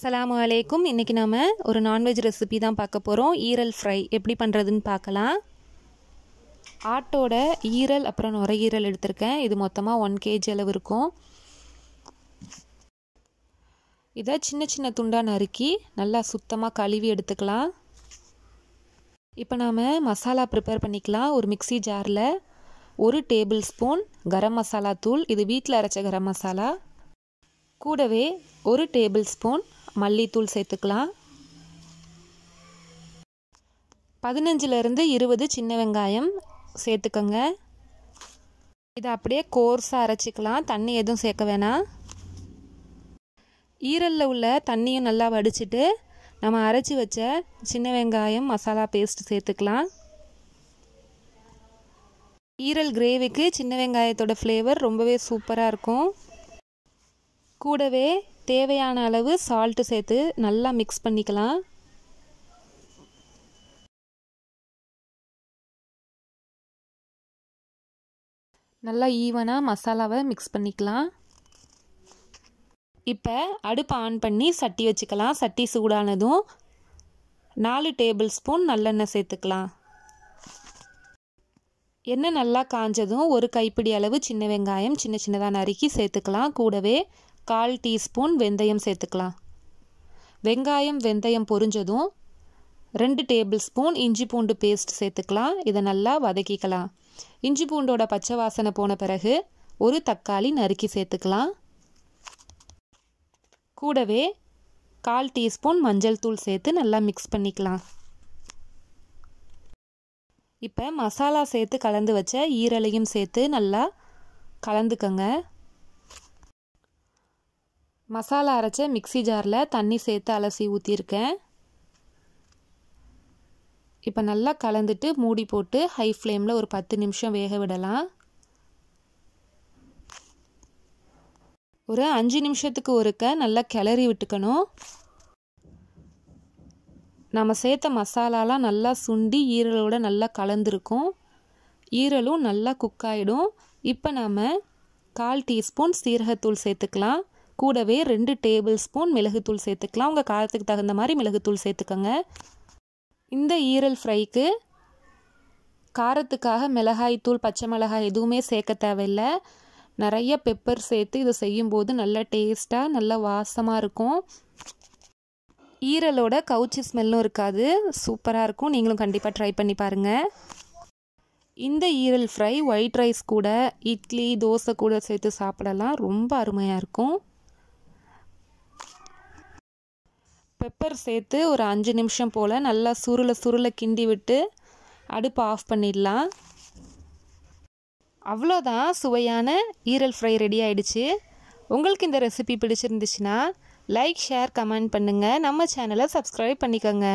அஸ்லாம் வலைக்கும் இன்றைக்கி நம்ம ஒரு நான்வெஜ் ரெசிபி தான் பார்க்க போகிறோம் ஈரல் ஃப்ரை எப்படி பண்ணுறதுன்னு பார்க்கலாம் ஆட்டோட ஈரல் அப்புறம் நுரையீரல் எடுத்திருக்கேன் இது மொத்தமாக ஒன் கேஜி அளவு இருக்கும் இதை சின்ன சின்ன துண்டாக நறுக்கி நல்லா சுத்தமாக கழுவி எடுத்துக்கலாம் இப்போ நாம் மசாலா ப்ரிப்பேர் பண்ணிக்கலாம் ஒரு மிக்சி ஜாரில் ஒரு டேபிள் ஸ்பூன் கரம் மசாலா தூள் இது வீட்டில் அரைச்ச கரம் மசாலா கூடவே ஒரு டேபிள் ஸ்பூன் மல்லித்தூள் சேர்த்துக்கலாம் பதினஞ்சிலருந்து இருபது சின்ன வெங்காயம் சேர்த்துக்கோங்க இதை அப்படியே கோர்ஸாக அரைச்சிக்கலாம் தண்ணி எதுவும் சேர்க்க வேணாம் ஈரலில் உள்ள தண்ணியும் நல்லா வடிச்சிட்டு நம்ம அரைச்சி வச்ச சின்ன வெங்காயம் மசாலா பேஸ்ட் சேர்த்துக்கலாம் ஈரல் கிரேவிக்கு சின்ன வெங்காயத்தோட ஃப்ளேவர் ரொம்பவே சூப்பராக இருக்கும் கூடவே தேவையான அளவு சால்ட்டு சேர்த்து நல்லா மிக்ஸ் பண்ணிக்கலாம் நல்லா ஈவனாக மசாலாவை மிக்ஸ் பண்ணிக்கலாம் இப்போ அடுப்பு ஆன் பண்ணி சட்டி வச்சுக்கலாம் சட்டி சூடானதும் நாலு டேபிள் ஸ்பூன் நல்லெண்ணெய் சேர்த்துக்கலாம் எண்ணெய் நல்லா காஞ்சதும் ஒரு கைப்பிடி அளவு சின்ன வெங்காயம் சின்ன சின்னதாக நறுக்கி சேர்த்துக்கலாம் கூடவே கால் டீஸ்பூன் வெந்தயம் சேர்த்துக்கலாம் வெங்காயம் வெந்தயம் பொரிஞ்சதும் ரெண்டு டேபிள் ஸ்பூன் இஞ்சி பூண்டு பேஸ்ட் சேர்த்துக்கலாம் இதை நல்லா வதக்கிக்கலாம் இஞ்சி பூண்டோட பச்சை வாசனை போன பிறகு ஒரு தக்காளி நறுக்கி சேர்த்துக்கலாம் கூடவே கால் டீஸ்பூன் மஞ்சள் தூள் சேர்த்து நல்லா மிக்ஸ் பண்ணிக்கலாம் இப்போ மசாலா சேர்த்து கலந்து வச்ச ஈரலையும் சேர்த்து நல்லா கலந்துக்கங்க மசாலா அரைச்ச மிக்சி ஜாரில் தண்ணி சேர்த்து அலசி ஊற்றிருக்கேன் இப்போ நல்லா கலந்துட்டு மூடி போட்டு ஹை ஃப்ளேமில் ஒரு பத்து நிமிஷம் வேக விடலாம் ஒரு அஞ்சு நிமிஷத்துக்கு ஒருக்க நல்லா கிளறி விட்டுக்கணும் நம்ம சேர்த்த மசாலாலாம் நல்லா சுண்டி ஈரலோட நல்லா கலந்துருக்கும் ஈரலும் நல்லா குக் ஆகிடும் இப்போ நாம் கால் டீஸ்பூன் சீரகத்தூள் சேர்த்துக்கலாம் கூடவே ரெண்டு டேபிள் ஸ்பூன் மிளகுத்தூள் சேர்த்துக்கலாம் உங்கள் காரத்துக்கு தகுந்த மாதிரி மிளகுத்தூள் சேர்த்துக்கோங்க இந்த ஈரல் ஃப்ரைக்கு காரத்துக்காக மிளகாய் தூள் பச்சை மிளகாய் எதுவுமே சேர்க்க தேவையில்லை நிறைய பெப்பர் சேர்த்து இதை செய்யும்போது நல்லா டேஸ்ட்டாக நல்லா வாசமாக இருக்கும் ஈரலோட கவுச்சி ஸ்மெல்லும் இருக்காது சூப்பராக இருக்கும் நீங்களும் கண்டிப்பாக ட்ரை பண்ணி பாருங்கள் இந்த ஈரல் ஃப்ரை ஒயிட் ரைஸ் கூட இட்லி தோசை கூட சேர்த்து சாப்பிடலாம் ரொம்ப அருமையாக இருக்கும் பெப்பர் சேர்த்து ஒரு அஞ்சு நிமிஷம் போல் நல்லா சுருளை சுருளை கிண்டி விட்டு அடுப்பை ஆஃப் பண்ணிடலாம் அவ்வளோதான் சுவையான ஈரல் ஃப்ரை ரெடி ஆயிடுச்சு உங்களுக்கு இந்த ரெசிபி பிடிச்சிருந்துச்சுன்னா லைக் ஷேர் கமெண்ட் பண்ணுங்கள் நம்ம சேனலை சப்ஸ்கிரைப் பண்ணிக்கோங்க